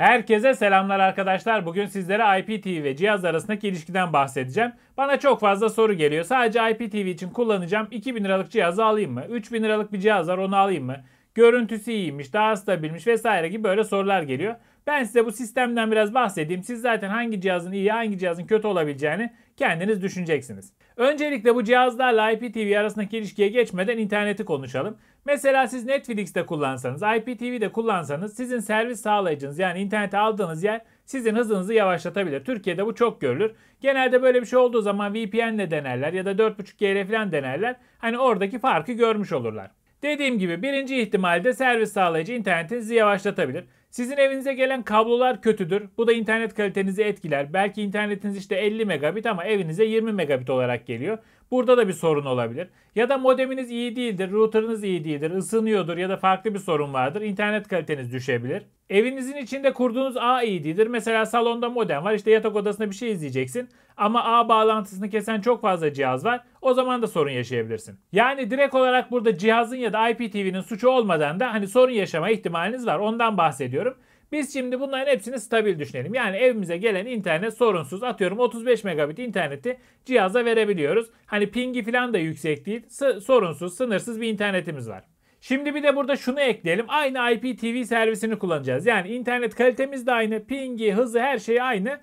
Herkese selamlar arkadaşlar. Bugün sizlere IPTV ve cihaz arasındaki ilişkiden bahsedeceğim. Bana çok fazla soru geliyor. Sadece IPTV için kullanacağım. 2000 liralık cihazı alayım mı? 3000 liralık bir cihaz var onu alayım mı? Görüntüsü iyiymiş, daha stabilmiş vesaire gibi böyle sorular geliyor. Ben size bu sistemden biraz bahsedeyim. Siz zaten hangi cihazın iyi, hangi cihazın kötü olabileceğini kendiniz düşüneceksiniz. Öncelikle bu cihazlarla IPTV arasındaki ilişkiye geçmeden interneti konuşalım. Mesela siz Netflix'te kullansanız, IPTV'de kullansanız sizin servis sağlayıcınız yani interneti aldığınız yer sizin hızınızı yavaşlatabilir. Türkiye'de bu çok görülür. Genelde böyle bir şey olduğu zaman VPN ile denerler ya da 4.5G ile falan denerler. Hani oradaki farkı görmüş olurlar. Dediğim gibi birinci ihtimalde servis sağlayıcı internetinizi yavaşlatabilir. Sizin evinize gelen kablolar kötüdür. Bu da internet kalitenizi etkiler. Belki internetiniz işte 50 megabit ama evinize 20 megabit olarak geliyor. Burada da bir sorun olabilir. Ya da modeminiz iyi değildir, routerınız iyi değildir, ısınıyordur ya da farklı bir sorun vardır. İnternet kaliteniz düşebilir. Evinizin içinde kurduğunuz ağ iyi değildir. Mesela salonda modem var işte yatak odasında bir şey izleyeceksin. Ama ağ bağlantısını kesen çok fazla cihaz var. O zaman da sorun yaşayabilirsin. Yani direkt olarak burada cihazın ya da IPTV'nin suçu olmadan da hani sorun yaşama ihtimaliniz var. Ondan bahsediyorum. Biz şimdi bunların hepsini stabil düşünelim. Yani evimize gelen internet sorunsuz. Atıyorum 35 megabit interneti cihaza verebiliyoruz. Hani pingi falan da yüksek değil. Sorunsuz, sınırsız bir internetimiz var. Şimdi bir de burada şunu ekleyelim. Aynı IPTV servisini kullanacağız. Yani internet kalitemiz de aynı, pingi, hızı her şey aynı.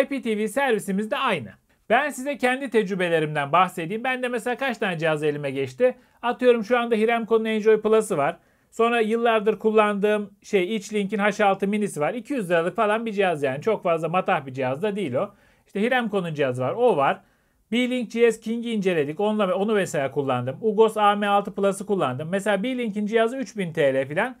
IPTV servisimiz de aynı. Ben size kendi tecrübelerimden bahsedeyim. Ben de mesela kaç tane cihaz elime geçti? Atıyorum şu anda Hiremco'nun Enjoy Plus'ı var. Sonra yıllardır kullandığım şey İçlink'in H6 minisi var. 200 liralık falan bir cihaz yani. Çok fazla matah bir cihaz da değil o. İşte Hiremco'nun cihazı var. O var. B-Link GS King'i inceledik. Onunla, onu mesela kullandım. Ugos AM6 Plus'ı kullandım. Mesela B-Link'in cihazı 3000 TL falan.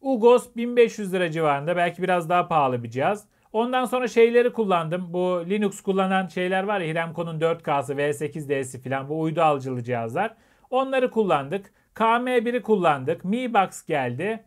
Ugos 1500 lira civarında. Belki biraz daha pahalı bir cihaz. Ondan sonra şeyleri kullandım. Bu Linux kullanan şeyler var ya Hiremco'nun 4K'sı, V8D'si falan bu uydu alıcılı cihazlar. Onları kullandık. KM1'i kullandık. Mi Box geldi.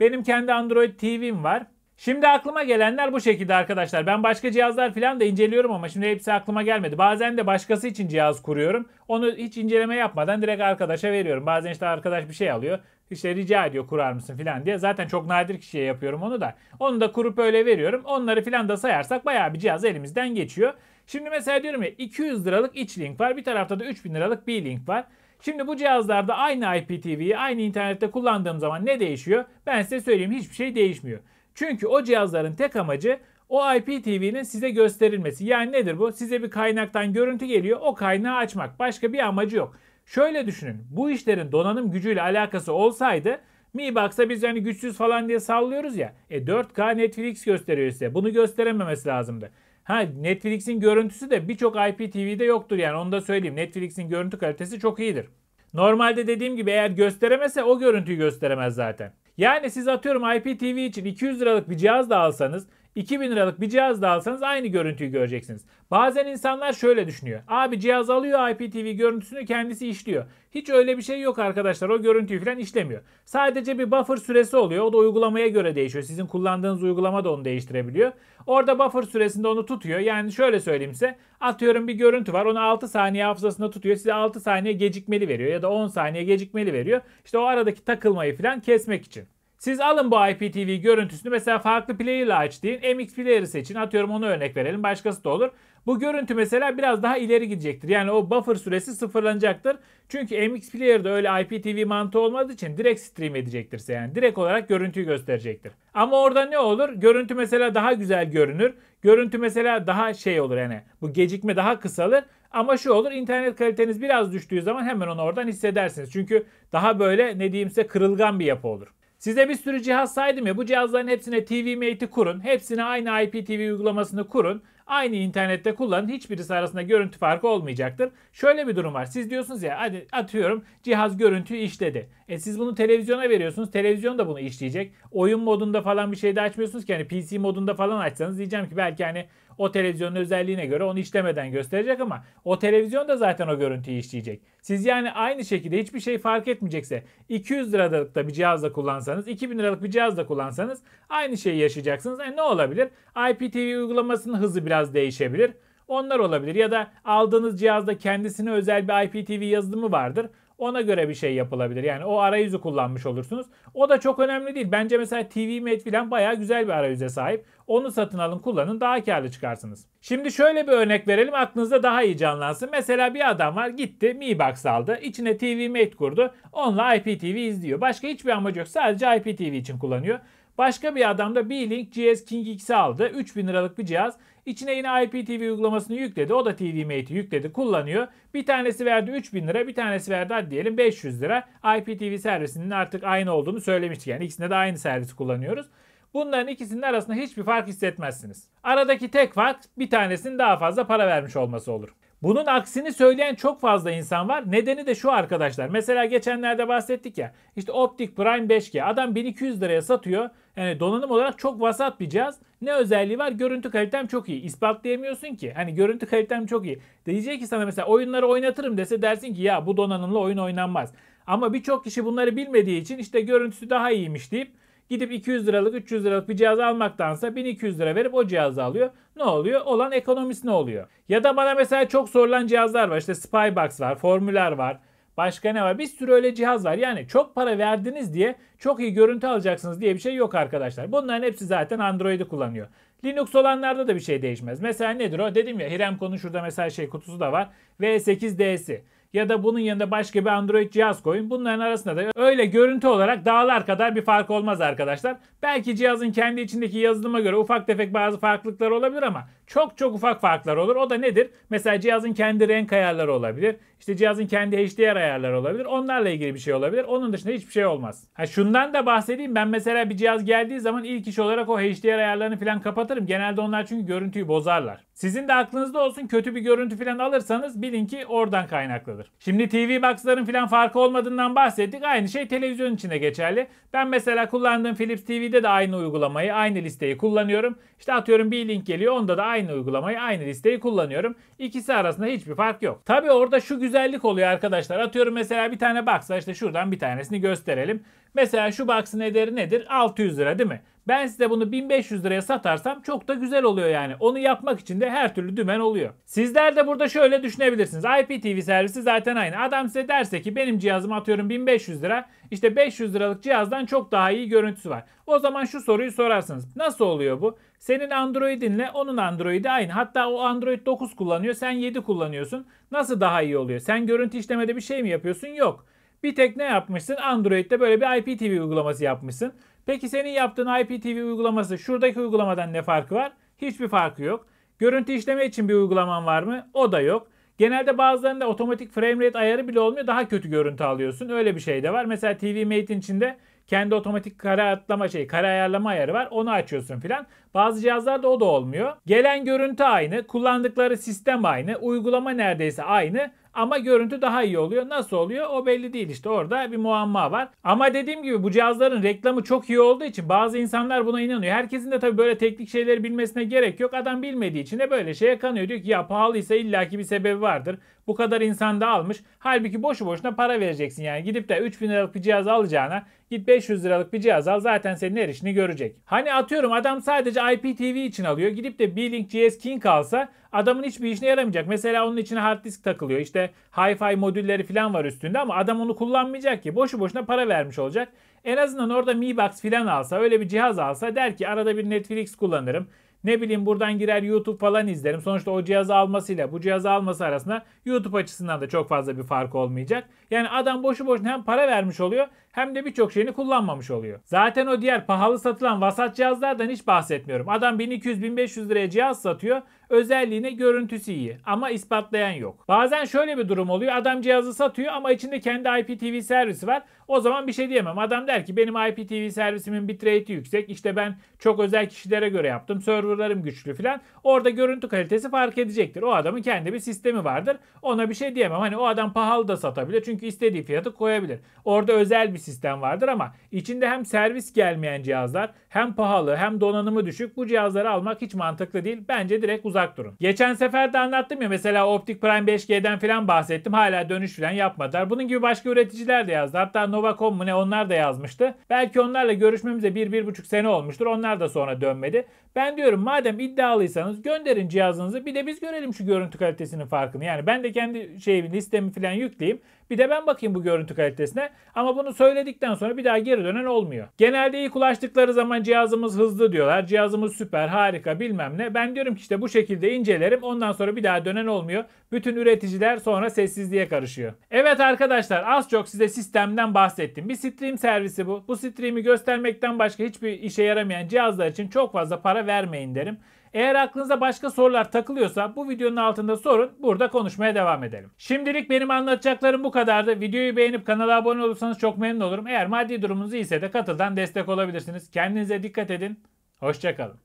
Benim kendi Android TV'm var. Şimdi aklıma gelenler bu şekilde arkadaşlar. Ben başka cihazlar falan da inceliyorum ama şimdi hepsi aklıma gelmedi. Bazen de başkası için cihaz kuruyorum. Onu hiç inceleme yapmadan direkt arkadaşa veriyorum. Bazen işte arkadaş bir şey alıyor. İşte rica ediyor kurar mısın falan diye. Zaten çok nadir kişiye yapıyorum onu da. Onu da kurup öyle veriyorum. Onları falan da sayarsak bayağı bir cihaz elimizden geçiyor. Şimdi mesela diyorum ya 200 liralık iç link var. Bir tarafta da 3000 liralık bir link var. Şimdi bu cihazlarda aynı IPTV'yi aynı internette kullandığım zaman ne değişiyor? Ben size söyleyeyim hiçbir şey değişmiyor. Çünkü o cihazların tek amacı o IPTV'nin size gösterilmesi. Yani nedir bu? Size bir kaynaktan görüntü geliyor. O kaynağı açmak. Başka bir amacı yok. Şöyle düşünün. Bu işlerin donanım gücüyle alakası olsaydı Mi Box'a biz yani güçsüz falan diye sallıyoruz ya. E 4K Netflix gösteriyor size. Bunu gösterememesi lazımdı. Ha Netflix'in görüntüsü de birçok IPTV'de yoktur yani onu da söyleyeyim. Netflix'in görüntü kalitesi çok iyidir. Normalde dediğim gibi eğer gösteremese o görüntüyü gösteremez zaten. Yani siz atıyorum IPTV için 200 liralık bir cihaz da alsanız 2000 liralık bir cihaz da alsanız aynı görüntüyü göreceksiniz. Bazen insanlar şöyle düşünüyor. Abi cihaz alıyor IPTV görüntüsünü kendisi işliyor. Hiç öyle bir şey yok arkadaşlar. O görüntüyü falan işlemiyor. Sadece bir buffer süresi oluyor. O da uygulamaya göre değişiyor. Sizin kullandığınız uygulama da onu değiştirebiliyor. Orada buffer süresinde onu tutuyor. Yani şöyle söyleyeyim size. Atıyorum bir görüntü var. Onu 6 saniye hafızasında tutuyor. Size 6 saniye gecikmeli veriyor. Ya da 10 saniye gecikmeli veriyor. İşte o aradaki takılmayı falan kesmek için. Siz alın bu IPTV görüntüsünü mesela farklı player ile aç deyin. MX player'ı seçin. Atıyorum onu örnek verelim. Başkası da olur. Bu görüntü mesela biraz daha ileri gidecektir. Yani o buffer süresi sıfırlanacaktır. Çünkü MX Player'da öyle IPTV mantığı olmadığı için direkt stream edecektirse yani direkt olarak görüntüyü gösterecektir. Ama orada ne olur? Görüntü mesela daha güzel görünür. Görüntü mesela daha şey olur yani bu gecikme daha kısalır. Ama şu olur internet kaliteniz biraz düştüğü zaman hemen onu oradan hissedersiniz. Çünkü daha böyle ne diyeyimse kırılgan bir yapı olur. Size bir sürü cihaz saydım ya bu cihazların hepsine TV Mate'i kurun. Hepsine aynı IPTV uygulamasını kurun. Aynı internette kullanın. Hiçbirisi arasında görüntü farkı olmayacaktır. Şöyle bir durum var. Siz diyorsunuz ya hadi atıyorum cihaz görüntü işledi. E siz bunu televizyona veriyorsunuz. Televizyon da bunu işleyecek. Oyun modunda falan bir şey de açmıyorsunuz ki. Hani PC modunda falan açsanız diyeceğim ki belki hani o televizyonun özelliğine göre onu işlemeden gösterecek ama o televizyon da zaten o görüntüyü işleyecek. Siz yani aynı şekilde hiçbir şey fark etmeyecekse 200 liralık da bir cihazla kullansanız 2000 liralık bir cihazla kullansanız aynı şeyi yaşayacaksınız. Yani e, ne olabilir? IPTV uygulamasının hızı biraz değişebilir. Onlar olabilir ya da aldığınız cihazda kendisine özel bir IPTV yazılımı vardır. Ona göre bir şey yapılabilir. Yani o arayüzü kullanmış olursunuz. O da çok önemli değil. Bence mesela TV Mate filan bayağı güzel bir arayüze sahip. Onu satın alın kullanın daha karlı çıkarsınız. Şimdi şöyle bir örnek verelim aklınızda daha iyi canlansın. Mesela bir adam var gitti Mi Box aldı. içine TV Mate kurdu. Onunla IPTV izliyor. Başka hiçbir amacı yok. Sadece IPTV için kullanıyor. Başka bir adam da B-Link GS King X'i aldı. 3000 liralık bir cihaz. İçine yine IPTV uygulamasını yükledi. O da TV Mate'i yükledi, kullanıyor. Bir tanesi verdi 3000 lira, bir tanesi verdi hadi diyelim 500 lira. IPTV servisinin artık aynı olduğunu söylemiştik. Yani ikisinde de aynı servisi kullanıyoruz. Bunların ikisinin arasında hiçbir fark hissetmezsiniz. Aradaki tek fark bir tanesinin daha fazla para vermiş olması olur. Bunun aksini söyleyen çok fazla insan var. Nedeni de şu arkadaşlar. Mesela geçenlerde bahsettik ya. İşte Optic Prime 5G. Adam 1200 liraya satıyor. Yani donanım olarak çok vasat bir cihaz. Ne özelliği var? Görüntü kalitem çok iyi. İspatlayamıyorsun ki. Hani görüntü kalitem çok iyi. Diyecek ki sana mesela oyunları oynatırım dese dersin ki ya bu donanımla oyun oynanmaz. Ama birçok kişi bunları bilmediği için işte görüntüsü daha iyiymiş deyip Gidip 200 liralık 300 liralık bir cihaz almaktansa 1200 lira verip o cihazı alıyor. Ne oluyor? Olan ekonomisi ne oluyor? Ya da bana mesela çok sorulan cihazlar var. İşte Spybox var, formüler var. Başka ne var? Bir sürü öyle cihaz var. Yani çok para verdiniz diye çok iyi görüntü alacaksınız diye bir şey yok arkadaşlar. Bunların hepsi zaten Android'i kullanıyor. Linux olanlarda da bir şey değişmez. Mesela nedir o? Dedim ya Hirem konu şurada mesela şey kutusu da var. V8D'si ya da bunun yanında başka bir Android cihaz koyun. Bunların arasında da öyle görüntü olarak dağlar kadar bir fark olmaz arkadaşlar. Belki cihazın kendi içindeki yazılıma göre ufak tefek bazı farklılıklar olabilir ama çok çok ufak farklar olur. O da nedir? Mesela cihazın kendi renk ayarları olabilir. İşte cihazın kendi HDR ayarları olabilir. Onlarla ilgili bir şey olabilir. Onun dışında hiçbir şey olmaz. Ha şundan da bahsedeyim. Ben mesela bir cihaz geldiği zaman ilk iş olarak o HDR ayarlarını falan kapatırım. Genelde onlar çünkü görüntüyü bozarlar. Sizin de aklınızda olsun kötü bir görüntü falan alırsanız bilin ki oradan kaynaklıdır. Şimdi TV box'ların falan farkı olmadığından bahsettik. Aynı şey televizyon içinde geçerli. Ben mesela kullandığım Philips TV'de de aynı uygulamayı, aynı listeyi kullanıyorum. İşte atıyorum bir link geliyor. Onda da aynı aynı uygulamayı aynı listeyi kullanıyorum. İkisi arasında hiçbir fark yok. Tabi orada şu güzellik oluyor arkadaşlar. Atıyorum mesela bir tane box işte şuradan bir tanesini gösterelim. Mesela şu box'ın ederi nedir? 600 lira değil mi? Ben size bunu 1500 liraya satarsam çok da güzel oluyor yani. Onu yapmak için de her türlü dümen oluyor. Sizler de burada şöyle düşünebilirsiniz. IPTV servisi zaten aynı. Adam size derse ki benim cihazım atıyorum 1500 lira. İşte 500 liralık cihazdan çok daha iyi görüntüsü var. O zaman şu soruyu sorarsınız. Nasıl oluyor bu? Senin Android'inle onun Android'i aynı. Hatta o Android 9 kullanıyor, sen 7 kullanıyorsun. Nasıl daha iyi oluyor? Sen görüntü işlemede bir şey mi yapıyorsun? Yok. Bir tek ne yapmışsın? Android'de böyle bir IPTV uygulaması yapmışsın. Peki senin yaptığın IPTV uygulaması şuradaki uygulamadan ne farkı var? Hiçbir farkı yok. Görüntü işleme için bir uygulaman var mı? O da yok. Genelde bazılarında otomatik frame rate ayarı bile olmuyor. Daha kötü görüntü alıyorsun. Öyle bir şey de var. Mesela TV Mate'in içinde kendi otomatik kare atlama şey, kare ayarlama ayarı var. Onu açıyorsun filan. Bazı cihazlarda o da olmuyor. Gelen görüntü aynı, kullandıkları sistem aynı, uygulama neredeyse aynı. Ama görüntü daha iyi oluyor. Nasıl oluyor? O belli değil işte. Orada bir muamma var. Ama dediğim gibi bu cihazların reklamı çok iyi olduğu için bazı insanlar buna inanıyor. Herkesin de tabii böyle teknik şeyleri bilmesine gerek yok. Adam bilmediği için de böyle şeye kanıyor. Diyor ki ya pahalıysa illaki bir sebebi vardır. Bu kadar insan da almış. Halbuki boşu boşuna para vereceksin yani. Gidip de 3000 liralık bir cihaz alacağına git 500 liralık bir cihaz al zaten senin erişini görecek. Hani atıyorum adam sadece IPTV için alıyor. Gidip de B-Link GS King alsa adamın hiçbir işine yaramayacak. Mesela onun içine hard disk takılıyor. İşte işte Hi-Fi modülleri falan var üstünde ama adam onu kullanmayacak ki. Boşu boşuna para vermiş olacak. En azından orada Mi Box falan alsa, öyle bir cihaz alsa der ki arada bir Netflix kullanırım. Ne bileyim buradan girer YouTube falan izlerim. Sonuçta o cihazı almasıyla bu cihazı alması arasında YouTube açısından da çok fazla bir fark olmayacak. Yani adam boşu boşuna hem para vermiş oluyor hem de birçok şeyini kullanmamış oluyor. Zaten o diğer pahalı satılan vasat cihazlardan hiç bahsetmiyorum. Adam 1200-1500 liraya cihaz satıyor özelliğine görüntüsü iyi ama ispatlayan yok. Bazen şöyle bir durum oluyor. Adam cihazı satıyor ama içinde kendi IPTV servisi var. O zaman bir şey diyemem. Adam der ki benim IPTV servisimin bitrate'i yüksek. İşte ben çok özel kişilere göre yaptım. Serverlarım güçlü falan. Orada görüntü kalitesi fark edecektir. O adamın kendi bir sistemi vardır. Ona bir şey diyemem. Hani o adam pahalı da satabilir. Çünkü istediği fiyatı koyabilir. Orada özel bir sistem vardır ama içinde hem servis gelmeyen cihazlar hem pahalı hem donanımı düşük bu cihazları almak hiç mantıklı değil. Bence direkt uzak uzak durun. Geçen sefer de anlattım ya mesela Optic Prime 5G'den falan bahsettim. Hala dönüş falan yapmadılar. Bunun gibi başka üreticiler de yazdı. Hatta Novacom mu ne onlar da yazmıştı. Belki onlarla görüşmemize 1-1,5 sene olmuştur. Onlar da sonra dönmedi. Ben diyorum madem iddialıysanız gönderin cihazınızı bir de biz görelim şu görüntü kalitesinin farkını. Yani ben de kendi şeyimi listemi falan yükleyeyim. Bir de ben bakayım bu görüntü kalitesine. Ama bunu söyledikten sonra bir daha geri dönen olmuyor. Genelde ilk ulaştıkları zaman cihazımız hızlı diyorlar. Cihazımız süper, harika bilmem ne. Ben diyorum ki işte bu şekilde incelerim. Ondan sonra bir daha dönen olmuyor. Bütün üreticiler sonra sessizliğe karışıyor. Evet arkadaşlar az çok size sistemden bahsettim. Bir stream servisi bu. Bu stream'i göstermekten başka hiçbir işe yaramayan cihazlar için çok fazla para vermeyin derim. Eğer aklınıza başka sorular takılıyorsa bu videonun altında sorun. Burada konuşmaya devam edelim. Şimdilik benim anlatacaklarım bu kadardı. Videoyu beğenip kanala abone olursanız çok memnun olurum. Eğer maddi durumunuz iyiyse de katıldan destek olabilirsiniz. Kendinize dikkat edin. Hoşçakalın.